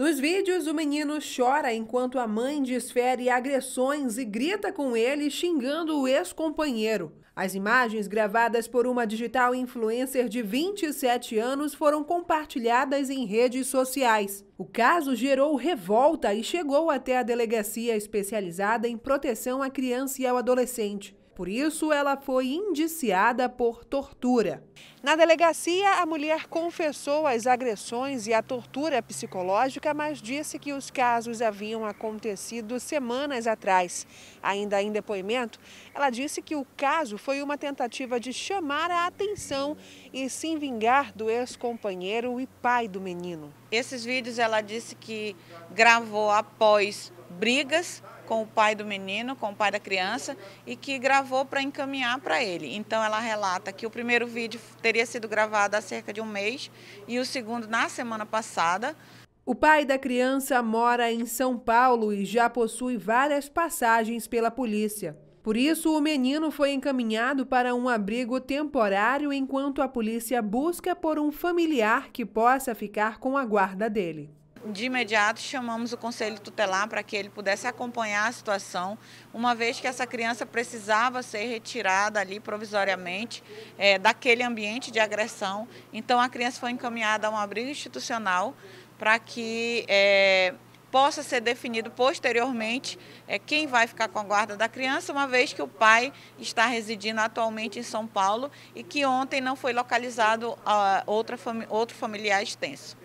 Nos vídeos, o menino chora enquanto a mãe desfere agressões e grita com ele, xingando o ex-companheiro. As imagens gravadas por uma digital influencer de 27 anos foram compartilhadas em redes sociais. O caso gerou revolta e chegou até a delegacia especializada em proteção à criança e ao adolescente. Por isso, ela foi indiciada por tortura. Na delegacia, a mulher confessou as agressões e a tortura psicológica, mas disse que os casos haviam acontecido semanas atrás. Ainda em depoimento, ela disse que o caso foi uma tentativa de chamar a atenção e se vingar do ex-companheiro e pai do menino. Esses vídeos ela disse que gravou após brigas com o pai do menino, com o pai da criança e que gravou para encaminhar para ele. Então ela relata que o primeiro vídeo teria sido gravado há cerca de um mês e o segundo na semana passada. O pai da criança mora em São Paulo e já possui várias passagens pela polícia. Por isso, o menino foi encaminhado para um abrigo temporário enquanto a polícia busca por um familiar que possa ficar com a guarda dele. De imediato chamamos o conselho tutelar para que ele pudesse acompanhar a situação, uma vez que essa criança precisava ser retirada ali provisoriamente é, daquele ambiente de agressão. Então a criança foi encaminhada a um abrigo institucional para que é, possa ser definido posteriormente é, quem vai ficar com a guarda da criança, uma vez que o pai está residindo atualmente em São Paulo e que ontem não foi localizado ah, outra, outro familiar extenso.